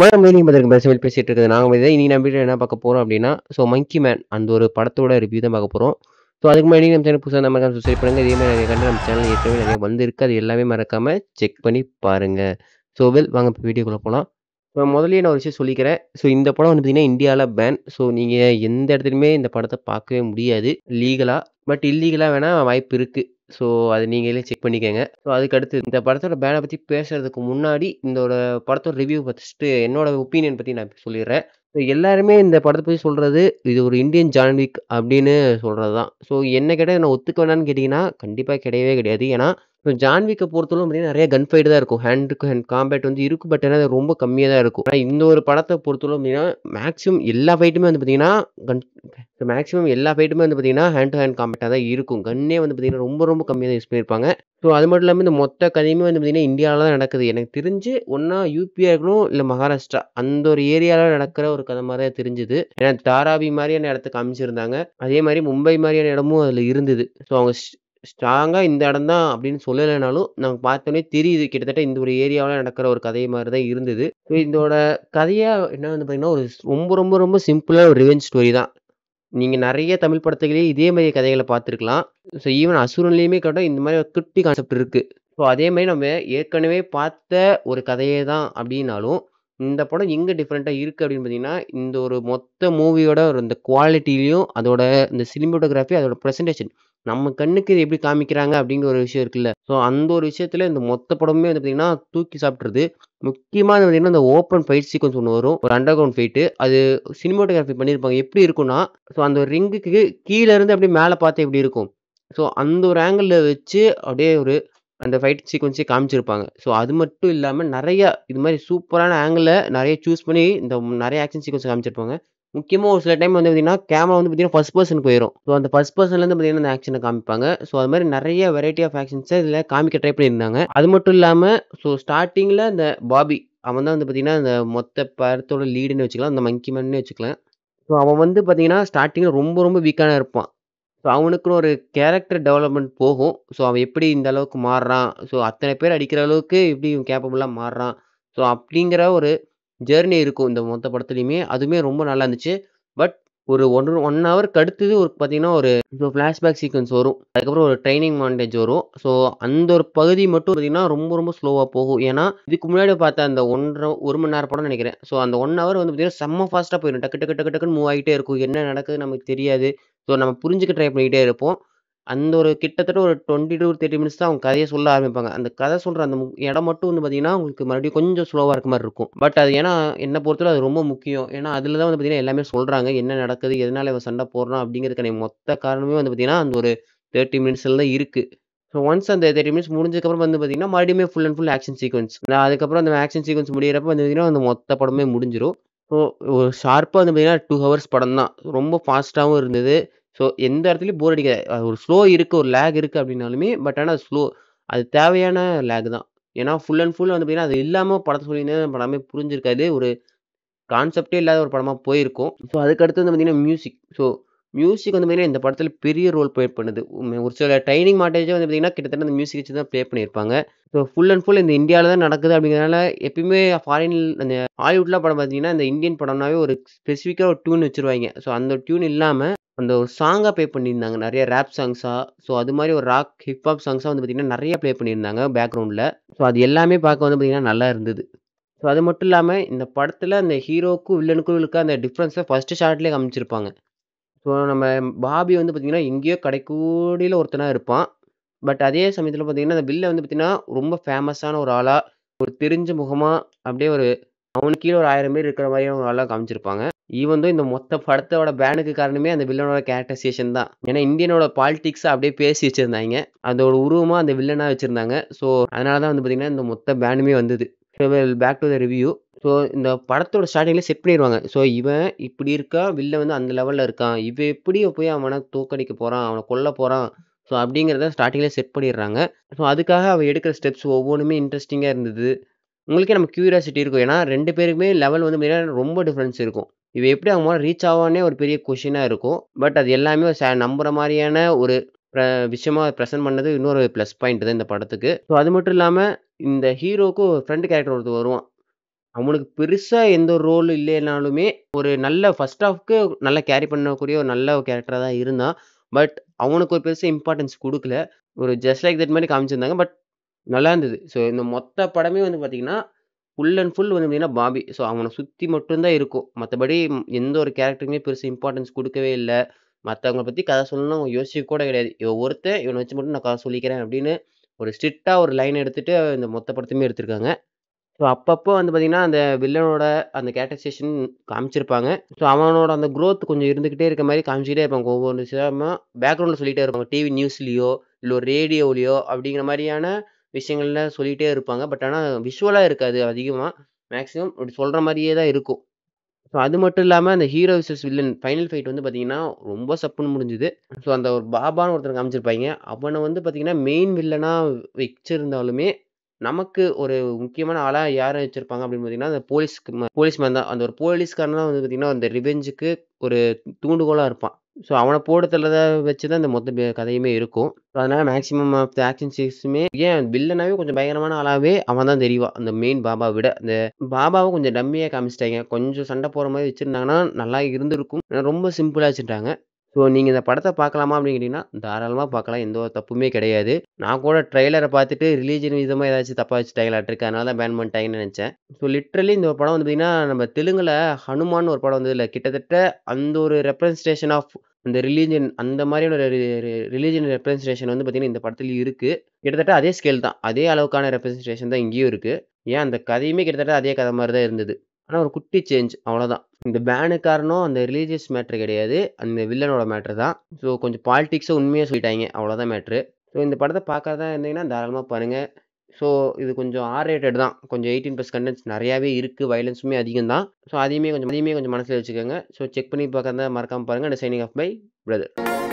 வணக்கம் மீனிங் பேச பேசுவேல் பேசிகிட்டு இருக்குது நாங்கள் இதை இனி நம்பிட்டு என்ன பார்க்க போகிறோம் அப்படின்னா ஸோ மங்கி மேன் அந்த ஒரு படத்தோட ரிவ்யூ தான் பார்க்க போகிறோம் ஸோ அதுக்கு முன்னாடி நம்ம சேனல் புதுசாக நம்ம சப்ஸ்கிரைப் பண்ணுங்கள் இதே மாதிரி நிறைய கண்டு நம்ம சேனல் ஏற்கனவே நிறைய வந்திருக்கு அது எல்லாமே மறக்காமல் செக் பண்ணி பாருங்கள் ஸோ வெல் வாங்க இப்போ வீடியோக்குள்ளே போகலாம் இப்போ முதலே நான் ஒரு விஷயம் சொல்லிக்கிறேன் ஸோ இந்த படம் வந்து பார்த்தீங்கன்னா இந்தியாவில் பேன் ஸோ நீங்கள் எந்த இடத்துலையுமே இந்த படத்தை பார்க்கவே முடியாது லீகலாக பட் இல்லீகலாக வேணால் வாய்ப்பு இருக்குது ஸோ அது நீங்களே செக் பண்ணிக்கோங்க ஸோ அதுக்கடுத்து இந்த படத்தோட பேனை பற்றி பேசுகிறதுக்கு முன்னாடி இந்தோட படத்தோட ரிவ்யூ ஃபஸ்ட்டு என்னோட ஒப்பீனியன் பற்றி நான் சொல்லிடுறேன் ஸோ எல்லாருமே இந்த படத்தை பற்றி சொல்கிறது இது ஒரு இந்தியன் ஜான்விக் அப்படின்னு சொல்கிறது தான் ஸோ என்ன கேட்டால் நான் ஒத்துக்க வேணான்னு கேட்டிங்கன்னா கண்டிப்பாக கிடையவே கிடையாது ஏன்னா இப்போ ஜான்விக்கை பொறுத்தவரை அப்படின்னா நிறைய கன் ஃபைட் தான் இருக்கும் ஹேண்ட் டு ஹேண்ட் காம்பேட் வந்து இருக்கும் பட் ஆனால் ரொம்ப கம்மியாக தான் இருக்கும் ஆனால் இந்த ஒரு படத்தை பொறுத்தவரை அப்படின்னா மேக்ஸிமம் எல்லா ஃபைட்டுமே வந்து பார்த்தீங்கன்னா கன் மேக்ஸிமம் எல்லா ஃபைட்டுமே வந்து பார்த்தீங்கன்னா ஹேண்ட் டு ஹேண்ட் காம்பேட்டாக தான் இருக்கும் கன்னே வந்து பார்த்தீங்கன்னா ரொம்ப ரொம்ப கம்மியாக தான் யூஸ் பண்ணியிருப்பாங்க ஸோ அது மட்டும் இல்லாமல் இந்த மொத்த கதையுமே வந்து பார்த்திங்கன்னா இந்தியாவில் தான் நடக்குது எனக்கு தெரிஞ்சு ஒன்றா யூபியாக இருக்கணும் இல்லை மகாராஷ்டிரா அந்த ஒரு ஏரியாவில் நடக்கிற ஒரு கதை மாதிரி தான் தெரிஞ்சுது ஏன்னா தாராவி மாதிரியான இடத்துக்கு அமைச்சிருந்தாங்க அதே மாதிரி மும்பை மாதிரியான இடமும் அதில் இருந்தது ஸோ அவங்க ஸ்ட்ராங்காக இந்த இடம் தான் அப்படின்னு சொல்லலைனாலும் நாங்கள் பார்த்தோன்னே தெரியுது கிட்டத்தட்ட இந்த ஒரு ஏரியாவில் நடக்கிற ஒரு கதை மாதிரி தான் இருந்தது ஸோ இதோட கதையாக என்ன வந்து பார்த்தீங்கன்னா ஒரு ரொம்ப ரொம்ப ரொம்ப சிம்பிளான ஒரு ரிவெஞ்ச் ஸ்டோரி தான் நீங்கள் நிறைய தமிழ் படத்துகளே இதே மாதிரி கதைகளை பார்த்துருக்கலாம் ஸோ ஈவன் அசுரன்லேயுமே கேட்டால் இந்த மாதிரி ஒரு குட்டி கான்செப்ட் இருக்குது ஸோ அதே மாதிரி நம்ம ஏற்கனவே பார்த்த ஒரு கதையே தான் அப்படின்னாலும் இந்த படம் எங்கே டிஃப்ரெண்ட்டாக இருக்குது அப்படின்னு பார்த்தீங்கன்னா இந்த ஒரு மொத்த மூவியோட ஒரு இந்த குவாலிட்டிலையும் அதோட இந்த சினிமோட்டோகிராஃபி அதோட ப்ரெசன்டேஷன் நம்ம கண்ணுக்கு இது எப்படி காமிக்கிறாங்க அப்படிங்கிற ஒரு விஷயம் இருக்குல்ல ஸோ அந்த ஒரு விஷயத்தில் இந்த மொத்த படமுமே வந்து பார்த்திங்கன்னா தூக்கி சாப்பிட்றது முக்கியமாக வந்து பார்த்திங்கன்னா இந்த ஓப்பன் ஃபைட் சீக்வன்ஸ் ஒன்று வரும் ஒரு அண்டர் கிரவுண்ட் ஃபைட்டு அது சினிமோட்டோகிராஃபி பண்ணியிருப்பாங்க எப்படி இருக்கும்னா ஸோ அந்த ஒரு ரிங்குக்கு கீழேருந்து அப்படியே மேலே பார்த்து எப்படி இருக்கும் ஸோ அந்த ஒரு ஆங்கிளில் வச்சு அப்படியே ஒரு அந்த ஃபைட் சீக்வன்ஸே காமிச்சிருப்பாங்க ஸோ அது மட்டும் இல்லாமல் நிறைய இது மாதிரி சூப்பரான ஆங்கிளில் நிறைய சூஸ் பண்ணி இந்த நிறைய ஆக்ஷன் சீக்வன்ஸ் காமிச்சிருப்பாங்க முக்கியமாக ஒரு சில டைம் வந்து பார்த்திங்கன்னா கேமரா வந்து பார்த்திங்கன்னா ஃபஸ்ட் பர்சன் போயிடும் ஸோ அந்த ஃபஸ்ட் பர்சன்லேருந்து பார்த்திங்கன்னா அந்த ஆக்ஷனை காமிப்பாங்க ஸோ அது மாதிரி நிறைய வெரைட்டி ஆஃப் ஆக்ஷன்ஸை இதில் காமிக்க ட்ரை பண்ணியிருந்தாங்க அது மட்டும் இல்லாமல் ஸோ ஸ்டார்டிங்கில் அந்த பாபி அவன் தான் வந்து பார்த்திங்கன்னா அந்த மொத்த படத்தோட லீடுன்னு வச்சுக்கலாம் அந்த மங்கி மேன்னு வச்சுக்கலாம் ஸோ அவன் வந்து பார்த்திங்கன்னா ஸ்டார்டிங்கில் ரொம்ப ரொம்ப வீக்கான இருப்பான் ஸோ அவனுக்குன்னு ஒரு கேரக்டர் டெவலப்மெண்ட் போகும் ஸோ அவன் எப்படி இந்த அளவுக்கு மாறுறான் ஸோ அத்தனை பேர் அடிக்கிற அளவுக்கு எப்படி இவன் கேப்பபிளாக மாறுறான் ஸோ அப்படிங்கிற ஒரு ஜேர்னி இருக்கும் இந்த மொத்த படத்துலையுமே அதுவுமே ரொம்ப நல்லா இருந்துச்சு பட் ஒரு ஒன் ஒன் ஹவருக்கு அடுத்தது ஒரு பார்த்தீங்கன்னா ஒரு ஃப்ளாஷ்பேக் சீக்வன்ஸ் வரும் அதுக்கப்புறம் ஒரு ட்ரைனிங் மாண்டேஜ் வரும் ஸோ அந்த ஒரு பகுதி மட்டும் பார்த்தீங்கன்னா ரொம்ப ரொம்ப ஸ்லோவாக போகும் ஏன்னா இதுக்கு முன்னாடி பார்த்த அந்த ஒன்றரை ஒரு மணி நேரம் படம் நினைக்கிறேன் ஸோ அந்த ஒன் ஹவர் வந்து பார்த்தீங்கன்னா செம்ம ஃபாஸ்ட்டாக போயிடும் டக்கு டக்கு டக்கு டக்குன்னு மூவ் ஆகிட்டே இருக்கும் என்ன நடக்குது நமக்கு தெரியாது ஸோ நம்ம புரிஞ்சுக்க ட்ரை பண்ணிக்கிட்டே இருப்போம் அந்த ஒரு கிட்டத்தட்ட ஒரு டுவெண்ட்டி டூ தேர்ட்டி மினிட்ஸ் தான் அவங்க கதையை சொல்ல ஆரம்பிப்பாங்க அந்த கதை சொல்கிற அந்த இடம் மட்டும் வந்து பார்த்தீங்கன்னா உங்களுக்கு மறுபடியும் கொஞ்சம் ஸ்லோவாக இருக்க மாதிரி இருக்கும் பட் அது ஏன்னா என்னை பொறுத்தவரை அது ரொம்ப முக்கியம் ஏன்னா அதில் தான் வந்து பார்த்தீங்கன்னா எல்லாமே சொல்கிறாங்க என்ன நடக்குது எதனால் இவன் சண்டை போடுறான் அப்படிங்கிறதுக்கான மொத்த காரணமே வந்து பார்த்தீங்கன்னா அந்த ஒரு தேர்ட்டி மினிட்ஸில் தான் இருக்குது ஸோ ஒன்ஸ் அந்த தேர்ட்டி மினிட்ஸ் முடிஞ்சதுக்கப்புறம் வந்து பார்த்தீங்கன்னா மறுபடியும் full and full action sequence அதுக்கப்புறம் அந்த ஆக்ஷன் சீக்வன்ஸ் முடியிறப்ப வந்து பார்த்தீங்கன்னா அந்த மொத்த படமே முடிஞ்சிடும் ஸோ ஒரு ஷார்ப்பாக வந்து பார்த்தீங்கன்னா டூ ஹவர்ஸ் படம் தான் ரொம்ப ஃபாஸ்ட்டாகவும் இருந்தது ஸோ எந்த இடத்துலையும் போர் அடிக்காது அது ஒரு ஸ்லோ இருக்குது ஒரு லேக் இருக்குது அப்படின்னாலுமே பட் ஆனால் ஸ்லோ அது தேவையான லேக் தான் ஏன்னா ஃபுல் அண்ட் ஃபுல் வந்து பார்த்தீங்கன்னா அது இல்லாமல் படத்தை சொல்லியிருந்தேன் படமே புரிஞ்சிருக்காது ஒரு கான்செப்டே இல்லாத ஒரு படமாக போயிருக்கும் ஸோ அதுக்கடுத்து வந்து பார்த்திங்கன்னா மியூசிக் ஸோ மியூசிக் வந்து பார்த்திங்கன்னா இந்த படத்தில் பெரிய ரோல் ப்ளே பண்ணுது ஒரு சில ட்ரைனிங் மாட்டேஜே வந்து பார்த்திங்கன்னா கிட்டத்தட்ட அந்த மியூசிக் வச்சு தான் ப்ளே பண்ணியிருப்பாங்க ஸோ ஃபுல் அண்ட் ஃபுல் இந்த இந்தியாவில் தான் நடக்குது அப்படிங்கிறனால எப்பயுமே ஃபாரின் அந்த ஹாலிவுட்லாம் படம் பார்த்திங்கன்னா இந்த இந்தியன் படம்னாவே ஒரு ஸ்பெசிஃபிக்காக ஒரு டியூன் வச்சுருவாங்க ஸோ அந்த டியூன் இல்லாமல் அந்த ஒரு சாங்காக ப்ளே பண்ணியிருந்தாங்க நிறைய ரேப் சாங்ஸாக ஸோ அது மாதிரி ஒரு ராக் ஹிப்ஹாப் சாங்ஸாக வந்து பார்த்திங்கன்னா நிறைய ப்ளே பண்ணியிருந்தாங்க பேக்ரவுண்டில் ஸோ அது எல்லாமே பார்க்க வந்து பார்த்திங்கன்னா நல்லா இருந்தது ஸோ அது மட்டும் இல்லாமல் இந்த படத்தில் அந்த ஹீரோக்கும் வில்லனுக்கும் இருக்க அந்த டிஃப்ரென்ஸை ஃபஸ்ட்டு ஷார்ட்லேயே காமிச்சிருப்பாங்க ஸோ நம்ம பாபி வந்து பார்த்திங்கன்னா எங்கேயோ கடைக்கூடியில் ஒருத்தனாக இருப்பான் பட் அதே சமயத்தில் பார்த்திங்கன்னா அந்த வில்லை வந்து பார்த்திங்கன்னா ரொம்ப ஃபேமஸான ஒரு ஆளாக ஒரு தெரிஞ்ச முகமாக அப்படியே ஒரு அவனுக்கு கீழே ஒரு ஆயிரம் பேர் இருக்கிற மாதிரி அவங்க நல்லா காமிச்சிருப்பாங்க ஈவன் இந்த மொத்த படத்தோட பேனுக்கு காரணமே அந்த வில்லனோட கேரக்டரைசேஷன் தான் ஏன்னா இந்தியனோட பாலிடிக்ஸ் அப்படியே பேசி வச்சிருந்தாங்க அதோட உருவமாக அந்த வில்லனாக வச்சுருந்தாங்க ஸோ அதனாலதான் தான் வந்து பாத்தீங்கன்னா இந்த மொத்த பேனுமே வந்தது back to the review so இந்த படத்தோட ஸ்டார்டிங்கில் செட் பண்ணிடுவாங்க ஸோ இவன் இப்படி இருக்கா வில்ல வந்து அந்த லெவலில் இருக்கான் இவன் எப்படி போய் அவனை தோக்கடிக்க போகிறான் அவனை கொல்ல போகிறான் ஸோ அப்படிங்கிறத ஸ்டார்டிங்கில் செட் பண்ணிடுறாங்க ஸோ அதுக்காக அவன் எடுக்கிற ஸ்டெப்ஸ் ஒவ்வொன்றுமே இன்ட்ரெஸ்டிங்காக இருந்தது உங்களுக்கே நம்ம க்யூரியாசிட்டி இருக்கும் ஏன்னா ரெண்டு பேருக்குமே லெவல் வந்து பார்த்தீங்கன்னா ரொம்ப டிஃப்ரென்ஸ் இருக்கும் இவ எப்படி அவங்க ரீச் ஆவானே ஒரு பெரிய கொஷினாக இருக்கும் பட் அது எல்லாமே ச நம்புகிற மாதிரியான ஒரு விஷயமா ப்ரெசென்ட் பண்ணது இன்னொரு ப்ளஸ் பாயிண்ட் தான் இந்த படத்துக்கு ஸோ அது மட்டும் இல்லாமல் இந்த ஹீரோக்கு ஒரு ஃப்ரெண்டு கேரக்டர் ஒருத்தர் வருவான் அவனுக்கு பெருசாக எந்த ஒரு ரோல் இல்லைனாலுமே ஒரு நல்ல ஃபஸ்ட் ஆஃப்க்கு நல்லா கேரி பண்ணக்கூடிய ஒரு நல்ல கேரக்டராக தான் இருந்தான் பட் அவனுக்கு ஒரு பெருசாக இம்பார்ட்டன்ஸ் கொடுக்கல ஒரு ஜஸ்ட் லைக் தட் மாதிரி காமிச்சிருந்தாங்க பட் நல்லா இருந்தது ஸோ இந்த மொத்த படமே வந்து பார்த்திங்கன்னா ஃபுல் அண்ட் ஃபுல் வந்து பார்த்திங்கன்னா பாபி ஸோ அவனை சுற்றி மட்டும்தான் இருக்கும் மற்றபடி எந்த ஒரு கேரக்டருக்குமே பெருசு இம்பார்ட்டன்ஸ் கொடுக்கவே இல்லை மற்றவங்களை பற்றி கதை சொல்லணும்னு அவங்க யோசிக்க கூட கிடையாது இவன் ஒருத்தன் இவனை வச்சு மட்டும் நான் கதை சொல்லிக்கிறேன் அப்படின்னு ஒரு ஸ்ட்ரிக்டாக ஒரு லைன் எடுத்துகிட்டு இந்த மொத்த படத்தையுமே எடுத்திருக்காங்க ஸோ அப்பப்போ வந்து பார்த்திங்கன்னா அந்த வில்லனோட அந்த கேரக்டரைசேஷன் காமிச்சிருப்பாங்க ஸோ அவனோட அந்த க்ரோத் கொஞ்சம் இருந்துக்கிட்டே இருக்க மாதிரி காமிச்சிக்கிட்டே இருப்பாங்க ஒவ்வொரு விஷயமா பேக்ரவுண்டில் சொல்லிகிட்டே இருப்பாங்க டிவி நியூஸ்லேயோ இல்லை ஒரு ரேடியோவிலையோ அப்படிங்கிற மாதிரியான விஷயங்கள்ல சொல்லிகிட்டே இருப்பாங்க பட் ஆனால் விஷுவலாக இருக்காது அதிகமாக மேக்ஸிமம் இப்படி சொல்கிற மாதிரியே தான் இருக்கும் ஸோ அது மட்டும் இல்லாமல் அந்த hero versus villain final fight வந்து பார்த்தீங்கன்னா ரொம்ப சப்புன்னு முடிஞ்சுது ஸோ அந்த ஒரு பாபான்னு ஒருத்தர் காமிச்சிருப்பாங்க அவனை வந்து பார்த்தீங்கன்னா மெயின் வில்லனாக வச்சிருந்தாலுமே நமக்கு ஒரு முக்கியமான ஆளாக யாரை வச்சுருப்பாங்க அப்படின்னு பார்த்தீங்கன்னா அந்த போலீஸ்க்கு போலீஸ் மேன் தான் அந்த ஒரு போலீஸ்காரன் தான் வந்து பார்த்தீங்கன்னா அந்த ரிவெஞ்சுக்கு ஒரு தூண்டுகோலாக இருப்பான் ஸோ அவனை போடுறதுல வச்சு தான் இந்த மொத்த கதையுமே இருக்கும் அதனால் மேக்ஸிமம் ஆஃப் த ஆக்ஷன் சீன்ஸுமே ஏன் வில்லனாவே கொஞ்சம் பயங்கரமான ஆளாகவே அவன் தான் தெரிவான் அந்த மெயின் பாபா விட அந்த பாபாவை கொஞ்சம் டம்மியாக காமிச்சிட்டாங்க கொஞ்சம் சண்டை போகிற மாதிரி வச்சுருந்தாங்கன்னா நல்லா இருந்திருக்கும் ரொம்ப சிம்பிளாக வச்சுட்டாங்க ஸோ நீங்கள் இந்த படத்தை பார்க்கலாமா அப்படின்னு கேட்டிங்கன்னா தாராளமாக பார்க்கலாம் எந்த ஒரு தப்புமே கிடையாது நான் கூட ட்ரெய்லரை பார்த்துட்டு ரிலீஜன் விதமாக ஏதாச்சும் தப்பாக வச்சுட்டாங்களாட்டிருக்கு அதனால தான் பேன் பண்ணிட்டாங்கன்னு நினச்சேன் ஸோ லிட்ரலி இந்த ஒரு படம் வந்து பார்த்தீங்கன்னா நம்ம தெலுங்கில் ஹனுமான் ஒரு படம் வந்ததில்லை கிட்டத்தட்ட அந்த ஒரு ரெப்ரசன்டேஷன் ஆஃப் அந்த ரிலீஜியன் அந்த மாதிரியான ஒரு ரிலீஜன் ரிலீஜியன் ரெப்ரசன்டேஷன் வந்து பார்த்தீங்கன்னா, இந்த படத்துலயும் இருக்கு. கிட்டத்தட்ட அதே ஸ்கேல் தான். அதே அளவுக்கான ரெப்ரசன்டேஷன் தான் இங்கேயும் இருக்கு. ஏன் அந்த கதையுமே கிட்டத்தட்ட அதே கதை மாதிரி தான் இருந்தது. ஆனால் ஒரு குட்டி சேஞ்ச் அவ்வளோதான். இந்த பேனு காரணம் அந்த ரிலீஜியஸ் மேட்ரு கிடையாது. அந்த வில்லனோட மேட்ரு தான். ஸோ கொஞ்சம் பாலிடிக்ஸ உண்மையாக சொல்லிட்டாங்க அவ்வளோதான் மேட்ரு. ஸோ இந்த படத்தை பார்க்காததா இருந்தீங்கன்னா, தாராளமாக பாருங்கள் ஸோ இது கொஞ்சம் ஆர் ரேட்டட் தான் கொஞ்சம் எயிட்டீன் ப்ளஸ் கண்டென்ட்ஸ் நிறையாவே இருக்குது வயலன்ஸுமே அதிகம் தான் ஸோ அதையுமே கொஞ்சம் அதையுமே கொஞ்சம் மனசில் வச்சுக்கோங்க ஸோ செக் பண்ணி பார்க்காத மறக்காமல் பாருங்கள் and signing off by brother